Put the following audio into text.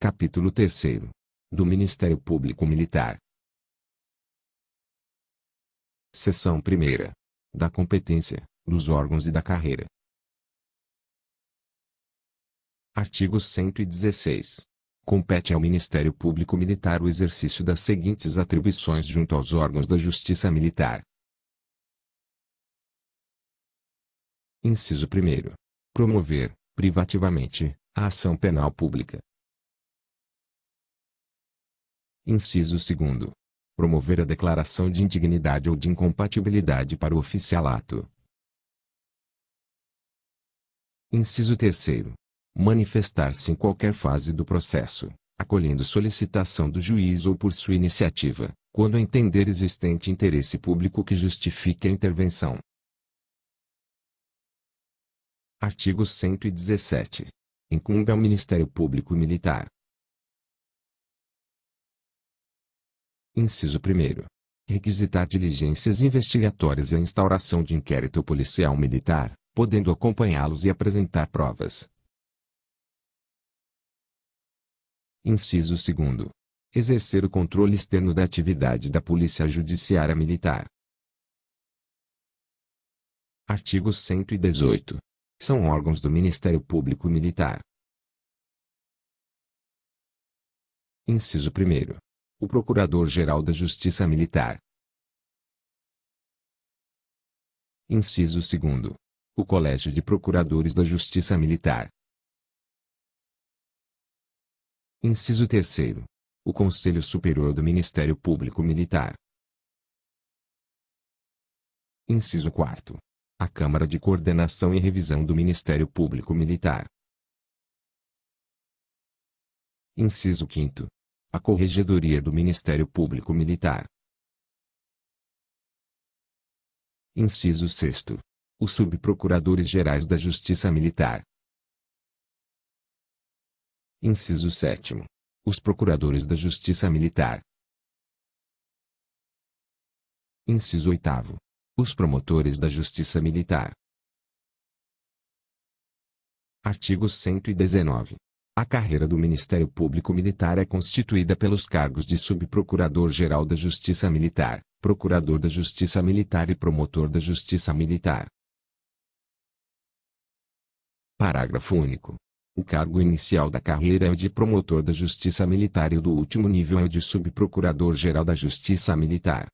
Capítulo 3 Do Ministério Público Militar. Seção 1 Da competência, dos órgãos e da carreira. Artigo 116. Compete ao Ministério Público Militar o exercício das seguintes atribuições junto aos órgãos da Justiça Militar: Inciso 1. Promover, privativamente, a ação penal pública. Inciso 2. Promover a declaração de indignidade ou de incompatibilidade para o oficialato. Inciso 3. Manifestar-se em qualquer fase do processo, acolhendo solicitação do juiz ou por sua iniciativa, quando entender existente interesse público que justifique a intervenção. Artigo 117. Incumbe ao Ministério Público Militar. Inciso 1. Requisitar diligências investigatórias e a instauração de inquérito policial militar, podendo acompanhá-los e apresentar provas. Inciso 2. Exercer o controle externo da atividade da Polícia Judiciária Militar. Artigo 118 são órgãos do Ministério Público Militar. Inciso 1. O Procurador-Geral da Justiça Militar. Inciso 2. O Colégio de Procuradores da Justiça Militar. Inciso 3. O Conselho Superior do Ministério Público Militar. Inciso 4 a Câmara de Coordenação e Revisão do Ministério Público Militar. Inciso 5. A Corregedoria do Ministério Público Militar. Inciso 6. Os Subprocuradores Gerais da Justiça Militar. Inciso 7. Os Procuradores da Justiça Militar. Inciso 8 os promotores da Justiça Militar. Artigo 119. A carreira do Ministério Público Militar é constituída pelos cargos de Subprocurador-Geral da Justiça Militar, Procurador da Justiça Militar e Promotor da Justiça Militar. Parágrafo único. O cargo inicial da carreira é o de Promotor da Justiça Militar e o do último nível é o de Subprocurador-Geral da Justiça Militar.